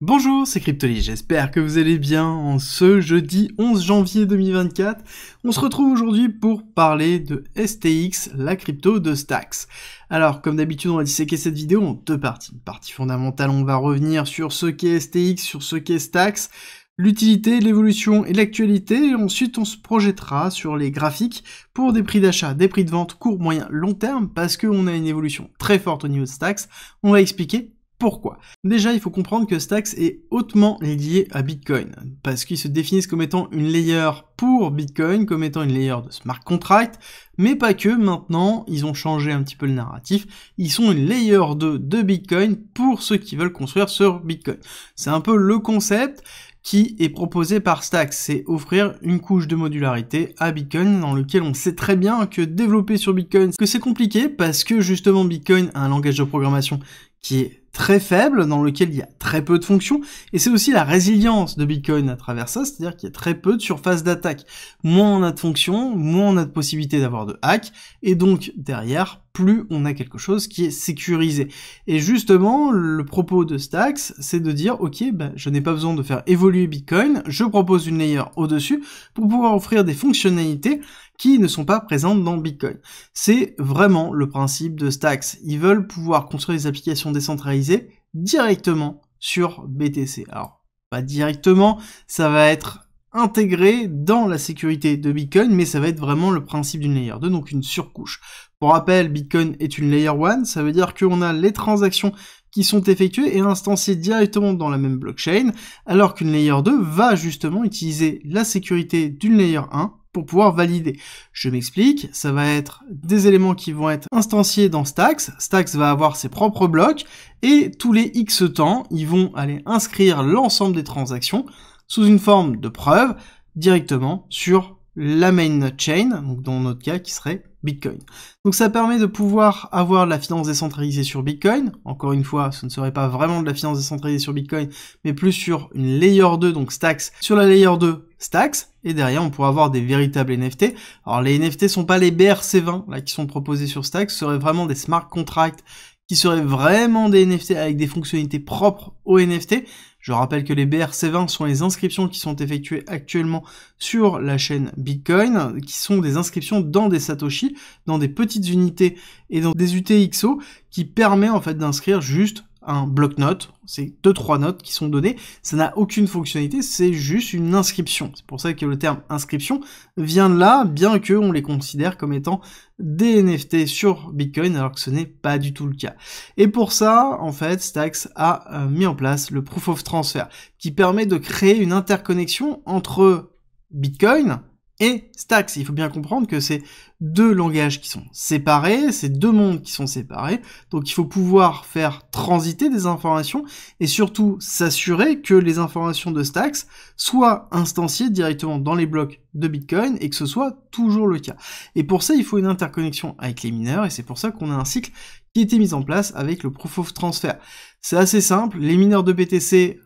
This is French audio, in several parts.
Bonjour, c'est Cryptoly, j'espère que vous allez bien en ce jeudi 11 janvier 2024. On se retrouve aujourd'hui pour parler de STX, la crypto de Stax. Alors, comme d'habitude, on va disséquer cette vidéo en deux parties. Une partie fondamentale, on va revenir sur ce qu'est STX, sur ce qu'est Stax, l'utilité, l'évolution et l'actualité. ensuite, on se projettera sur les graphiques pour des prix d'achat, des prix de vente court, moyen, long terme, parce qu'on a une évolution très forte au niveau de Stax. On va expliquer pourquoi Déjà, il faut comprendre que Stacks est hautement lié à Bitcoin, parce qu'ils se définissent comme étant une layer pour Bitcoin, comme étant une layer de smart contract, mais pas que, maintenant, ils ont changé un petit peu le narratif, ils sont une layer 2 de Bitcoin pour ceux qui veulent construire sur Bitcoin. C'est un peu le concept, qui est proposé par Stacks, c'est offrir une couche de modularité à Bitcoin dans lequel on sait très bien que développer sur Bitcoin, que c'est compliqué parce que justement Bitcoin a un langage de programmation qui est très faible, dans lequel il y a très peu de fonctions, et c'est aussi la résilience de Bitcoin à travers ça, c'est-à-dire qu'il y a très peu de surface d'attaque. Moins on a de fonctions, moins on a de possibilités d'avoir de hack, et donc derrière, plus on a quelque chose qui est sécurisé. Et justement, le propos de Stacks, c'est de dire, ok, ben je n'ai pas besoin de faire évoluer Bitcoin, je propose une layer au-dessus pour pouvoir offrir des fonctionnalités qui ne sont pas présentes dans Bitcoin. C'est vraiment le principe de Stacks. Ils veulent pouvoir construire des applications décentralisées directement sur BTC. Alors, pas directement, ça va être intégré dans la sécurité de Bitcoin, mais ça va être vraiment le principe d'une layer 2, donc une surcouche. Pour rappel, Bitcoin est une layer 1, ça veut dire qu'on a les transactions qui sont effectuées et instanciées directement dans la même blockchain, alors qu'une layer 2 va justement utiliser la sécurité d'une layer 1 pour pouvoir valider. Je m'explique, ça va être des éléments qui vont être instanciés dans Stacks, Stacks va avoir ses propres blocs, et tous les X temps, ils vont aller inscrire l'ensemble des transactions sous une forme de preuve directement sur la main chain, donc dans notre cas qui serait Bitcoin. Donc ça permet de pouvoir avoir de la finance décentralisée sur Bitcoin. Encore une fois, ce ne serait pas vraiment de la finance décentralisée sur Bitcoin, mais plus sur une layer 2, donc Stacks. Sur la layer 2, Stacks. Et derrière, on pourrait avoir des véritables NFT. Alors les NFT sont pas les BRC20 là qui sont proposés sur Stacks, ce seraient vraiment des smart contracts qui seraient vraiment des NFT avec des fonctionnalités propres aux NFT, je rappelle que les BRC20 sont les inscriptions qui sont effectuées actuellement sur la chaîne Bitcoin, qui sont des inscriptions dans des Satoshi, dans des petites unités et dans des UTXO, qui permet en fait d'inscrire juste un bloc-notes, c'est deux trois notes qui sont données, ça n'a aucune fonctionnalité, c'est juste une inscription. C'est pour ça que le terme inscription vient de là, bien que on les considère comme étant des NFT sur Bitcoin, alors que ce n'est pas du tout le cas. Et pour ça, en fait, Stax a euh, mis en place le Proof of Transfer, qui permet de créer une interconnexion entre Bitcoin, et Stax. Il faut bien comprendre que c'est deux langages qui sont séparés, c'est deux mondes qui sont séparés, donc il faut pouvoir faire transiter des informations et surtout s'assurer que les informations de Stax soient instanciées directement dans les blocs de Bitcoin et que ce soit toujours le cas. Et pour ça, il faut une interconnexion avec les mineurs et c'est pour ça qu'on a un cycle qui a été mis en place avec le Proof of Transfer. C'est assez simple, les mineurs de BTC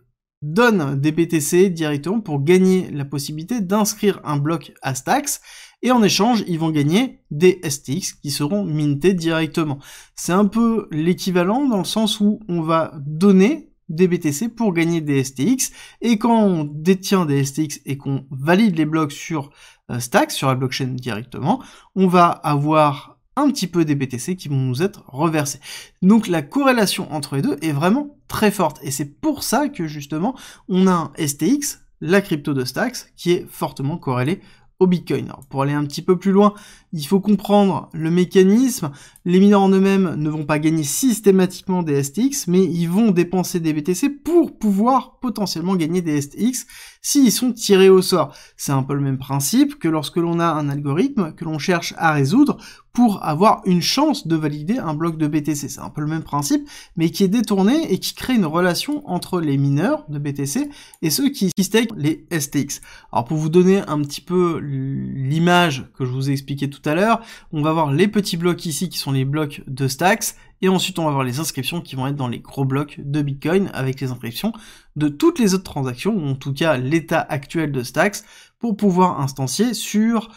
donne des BTC directement pour gagner la possibilité d'inscrire un bloc à Stax et en échange, ils vont gagner des STX qui seront mintés directement. C'est un peu l'équivalent dans le sens où on va donner des BTC pour gagner des STX et quand on détient des STX et qu'on valide les blocs sur euh, Stacks, sur la blockchain directement, on va avoir un petit peu des BTC qui vont nous être reversés. Donc la corrélation entre les deux est vraiment très forte. Et c'est pour ça que justement, on a un STX, la crypto de Stax, qui est fortement corrélée au Bitcoin. pour aller un petit peu plus loin, il faut comprendre le mécanisme. Les mineurs en eux-mêmes ne vont pas gagner systématiquement des STX, mais ils vont dépenser des BTC pour pouvoir potentiellement gagner des STX s'ils sont tirés au sort. C'est un peu le même principe que lorsque l'on a un algorithme que l'on cherche à résoudre pour avoir une chance de valider un bloc de BTC. C'est un peu le même principe, mais qui est détourné et qui crée une relation entre les mineurs de BTC et ceux qui, qui les STX. Alors pour vous donner un petit peu l'image que je vous ai expliqué tout à l'heure, on va voir les petits blocs ici qui sont les blocs de stacks et ensuite, on va voir les inscriptions qui vont être dans les gros blocs de Bitcoin avec les inscriptions de toutes les autres transactions, ou en tout cas l'état actuel de Stacks, pour pouvoir instancier sur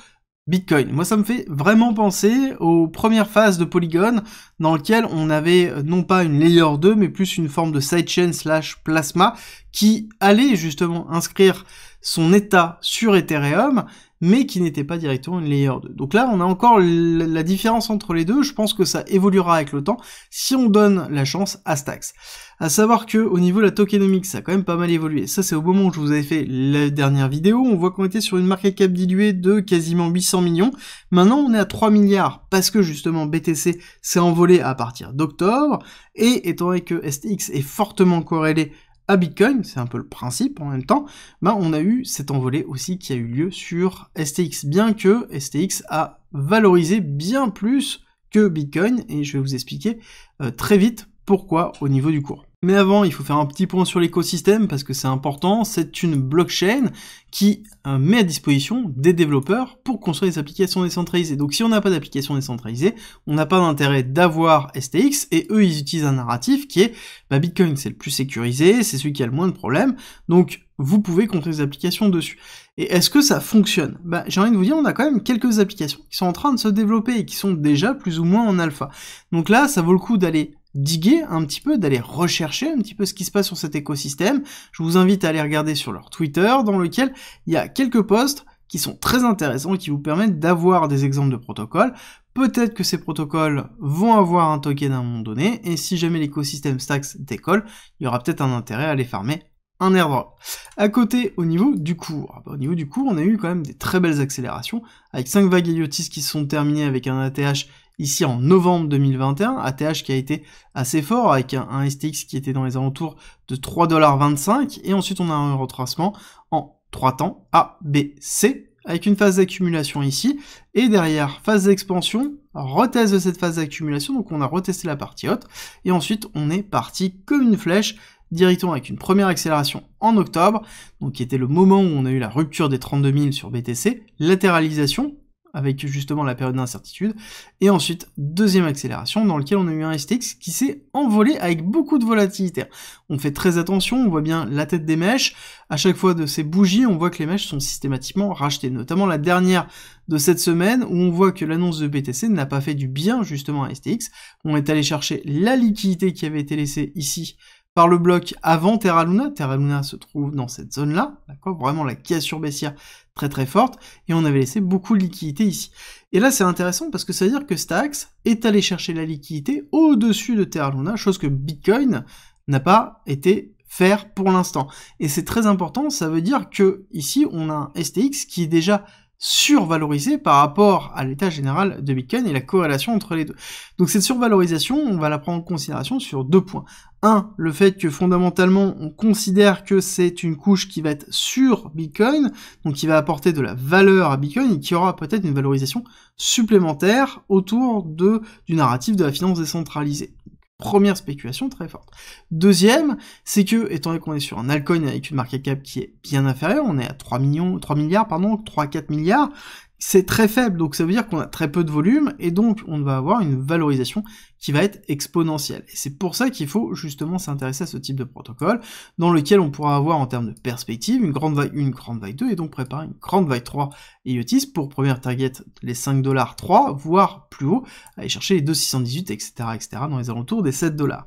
Bitcoin. Moi, ça me fait vraiment penser aux premières phases de Polygon, dans lesquelles on avait euh, non pas une layer 2, mais plus une forme de sidechain slash plasma qui allait justement inscrire son état sur Ethereum, mais qui n'était pas directement une layer 2. Donc là, on a encore la différence entre les deux. Je pense que ça évoluera avec le temps si on donne la chance à Stax. À savoir que au niveau de la tokenomics, ça a quand même pas mal évolué. Ça, c'est au moment où je vous avais fait la dernière vidéo. On voit qu'on était sur une market cap diluée de quasiment 800 millions. Maintenant, on est à 3 milliards parce que justement BTC s'est envolé à partir d'octobre et étant donné que STX est fortement corrélé à Bitcoin, c'est un peu le principe en même temps, bah on a eu cet envolée aussi qui a eu lieu sur STX, bien que STX a valorisé bien plus que Bitcoin, et je vais vous expliquer euh, très vite pourquoi au niveau du cours. Mais avant, il faut faire un petit point sur l'écosystème parce que c'est important. C'est une blockchain qui euh, met à disposition des développeurs pour construire des applications décentralisées. Donc si on n'a pas d'applications décentralisée, on n'a pas d'intérêt d'avoir STX et eux, ils utilisent un narratif qui est bah, Bitcoin, c'est le plus sécurisé, c'est celui qui a le moins de problèmes. Donc vous pouvez construire des applications dessus. Et est-ce que ça fonctionne bah, J'ai envie de vous dire, on a quand même quelques applications qui sont en train de se développer et qui sont déjà plus ou moins en alpha. Donc là, ça vaut le coup d'aller diguer un petit peu, d'aller rechercher un petit peu ce qui se passe sur cet écosystème. Je vous invite à aller regarder sur leur Twitter, dans lequel il y a quelques posts qui sont très intéressants et qui vous permettent d'avoir des exemples de protocoles. Peut-être que ces protocoles vont avoir un token à un moment donné, et si jamais l'écosystème Stacks décolle, il y aura peut-être un intérêt à les farmer un airdrop. À côté, au niveau du cours, ah bah, au niveau du cours, on a eu quand même des très belles accélérations, avec cinq vagues IOTIS qui sont terminées avec un ATH ici en novembre 2021, ATH qui a été assez fort avec un, STX qui était dans les alentours de 3,25$, et ensuite on a un retracement en 3 temps A, B, C, avec une phase d'accumulation ici, et derrière, phase d'expansion, retest de cette phase d'accumulation, donc on a retesté la partie haute, et ensuite on est parti comme une flèche, directement avec une première accélération en octobre, donc qui était le moment où on a eu la rupture des 32 000 sur BTC, latéralisation, avec justement la période d'incertitude. Et ensuite, deuxième accélération dans lequel on a eu un STX qui s'est envolé avec beaucoup de volatilité. On fait très attention, on voit bien la tête des mèches. À chaque fois de ces bougies, on voit que les mèches sont systématiquement rachetées, notamment la dernière de cette semaine où on voit que l'annonce de BTC n'a pas fait du bien justement à STX. On est allé chercher la liquidité qui avait été laissée ici par le bloc avant Terra Luna. Terra Luna se trouve dans cette zone-là, d'accord Vraiment la cassure baissière très très forte, et on avait laissé beaucoup de liquidité ici. Et là, c'est intéressant parce que ça veut dire que Stax est allé chercher la liquidité au-dessus de Terra Luna, chose que Bitcoin n'a pas été faire pour l'instant. Et c'est très important, ça veut dire que ici, on a un STX qui est déjà survalorisé par rapport à l'état général de Bitcoin et la corrélation entre les deux. Donc cette survalorisation, on va la prendre en considération sur deux points. Un, le fait que fondamentalement on considère que c'est une couche qui va être sur Bitcoin, donc qui va apporter de la valeur à Bitcoin et qui aura peut-être une valorisation supplémentaire autour de, du narratif de la finance décentralisée. Première spéculation très forte. Deuxième, c'est que, étant donné qu'on est sur un altcoin avec une market cap qui est bien inférieure, on est à 3 millions, 3 milliards, pardon, 3 4 milliards, c'est très faible, donc ça veut dire qu'on a très peu de volume, et donc on va avoir une valorisation qui va être exponentielle. Et c'est pour ça qu'il faut justement s'intéresser à ce type de protocole, dans lequel on pourra avoir en termes de perspective une grande vague, une grande vague 2, et donc préparer une grande vague 3 et IOTIS pour première target les 5 dollars 3, voire plus haut, aller chercher les 2,618, etc., etc., dans les alentours des 7 dollars.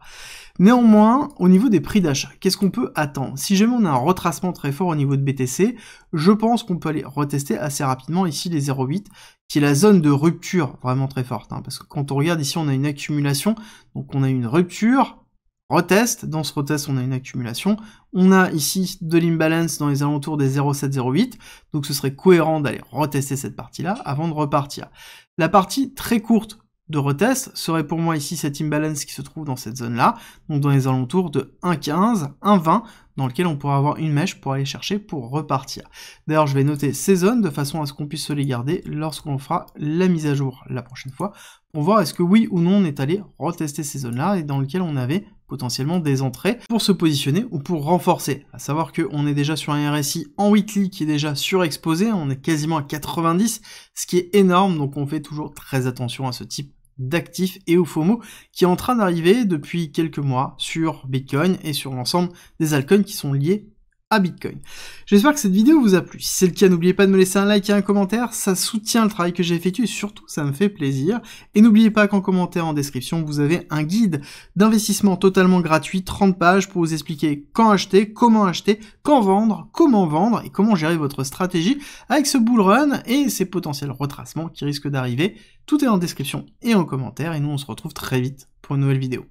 Néanmoins, au niveau des prix d'achat, qu'est-ce qu'on peut attendre Si jamais on a un retracement très fort au niveau de BTC, je pense qu'on peut aller retester assez rapidement ici les 0,8, qui est la zone de rupture vraiment très forte. Hein, parce que quand on regarde ici, on a une accumulation, donc on a une rupture, retest, dans ce retest, on a une accumulation, on a ici de l'imbalance dans les alentours des 0.7.0.8, donc ce serait cohérent d'aller retester cette partie-là avant de repartir. La partie très courte de retest serait pour moi ici cette imbalance qui se trouve dans cette zone-là, donc dans les alentours de 1,15, 1,20, dans lequel on pourra avoir une mèche pour aller chercher pour repartir. D'ailleurs, je vais noter ces zones de façon à ce qu'on puisse se les garder lorsqu'on fera la mise à jour la prochaine fois pour voir est-ce que oui ou non on est allé retester ces zones-là et dans lesquelles on avait potentiellement des entrées pour se positionner ou pour renforcer. À savoir qu'on est déjà sur un RSI en weekly qui est déjà surexposé, on est quasiment à 90, ce qui est énorme, donc on fait toujours très attention à ce type d'actifs et au FOMO qui est en train d'arriver depuis quelques mois sur Bitcoin et sur l'ensemble des altcoins qui sont liés à Bitcoin. J'espère que cette vidéo vous a plu. Si c'est le cas, n'oubliez pas de me laisser un like et un commentaire, ça soutient le travail que j'ai effectué et surtout ça me fait plaisir. Et n'oubliez pas qu'en commentaire, en description, vous avez un guide d'investissement totalement gratuit, 30 pages pour vous expliquer quand acheter, comment acheter, quand vendre, comment vendre et comment gérer votre stratégie avec ce bull run et ses potentiels retracements qui risquent d'arriver. Tout est en description et en commentaire et nous on se retrouve très vite pour une nouvelle vidéo.